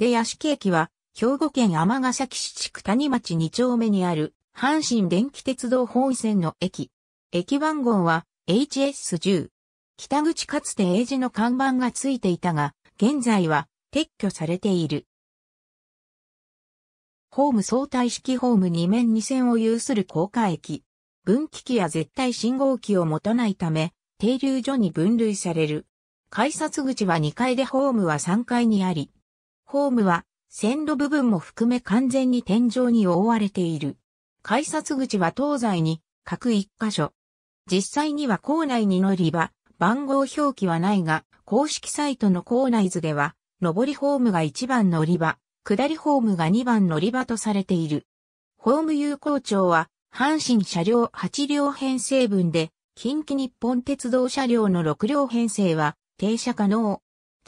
出屋敷駅は、兵庫県尼崎市地区谷町2丁目にある、阪神電気鉄道本線の駅。駅番号は HS10。北口かつて英字の看板がついていたが、現在は撤去されている。ホーム相対式ホーム2面2線を有する高架駅。分岐器や絶対信号機を持たないため、停留所に分類される。改札口は2階でホームは3階にあり、ホームは線路部分も含め完全に天井に覆われている。改札口は東西に各1箇所。実際には校内に乗り場、番号表記はないが、公式サイトの校内図では、上りホームが1番乗り場、下りホームが2番乗り場とされている。ホーム有効庁は、阪神車両8両編成分で、近畿日本鉄道車両の6両編成は停車可能。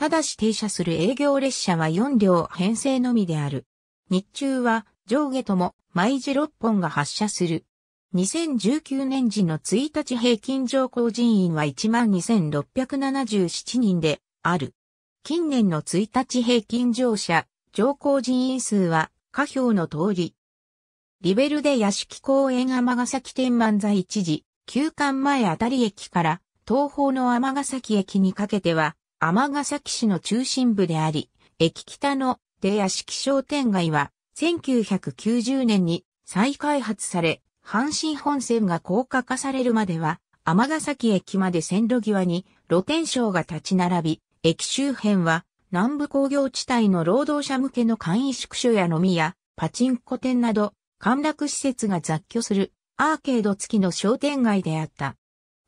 ただし停車する営業列車は4両編成のみである。日中は上下とも毎時6本が発車する。2019年時の1日平均乗降人員は12,677人である。近年の1日平均乗車、乗降人員数は下表の通り。リベルで屋敷公園尼崎天満座一時、休館前あたり駅から東方の尼崎駅にかけては天ヶ崎市の中心部であり、駅北の出屋敷商店街は、1990年に再開発され、阪神本線が高架化されるまでは、天ヶ崎駅まで線路際に露天商が立ち並び、駅周辺は南部工業地帯の労働者向けの簡易宿所や飲み屋、パチンコ店など、歓楽施設が雑居するアーケード付きの商店街であった。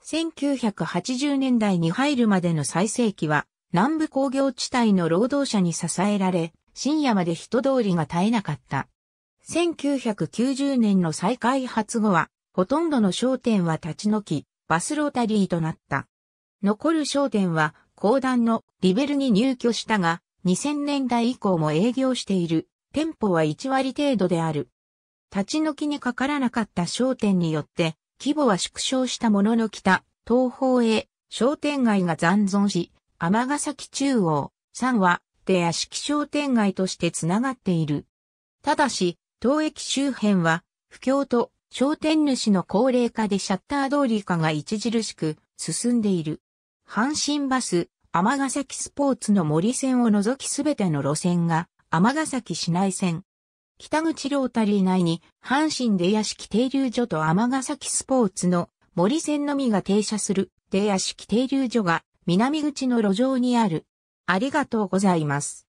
1980年代に入るまでの最盛期は、南部工業地帯の労働者に支えられ、深夜まで人通りが絶えなかった。1990年の再開発後は、ほとんどの商店は立ち退き、バスロータリーとなった。残る商店は、公団のリベルに入居したが、2000年代以降も営業している、店舗は1割程度である。立ち退きにかからなかった商店によって、規模は縮小したものの北、東方へ商店街が残存し、尼崎中央、三は、で屋敷商店街としてつながっている。ただし、当駅周辺は、不況と商店主の高齢化でシャッター通り化が著しく進んでいる。阪神バス、尼崎スポーツの森線を除きすべての路線が、尼崎市内線、北口ロータリー内に、阪神出屋敷停留所と尼崎スポーツの森線のみが停車する出屋敷停留所が南口の路上にある。ありがとうございます。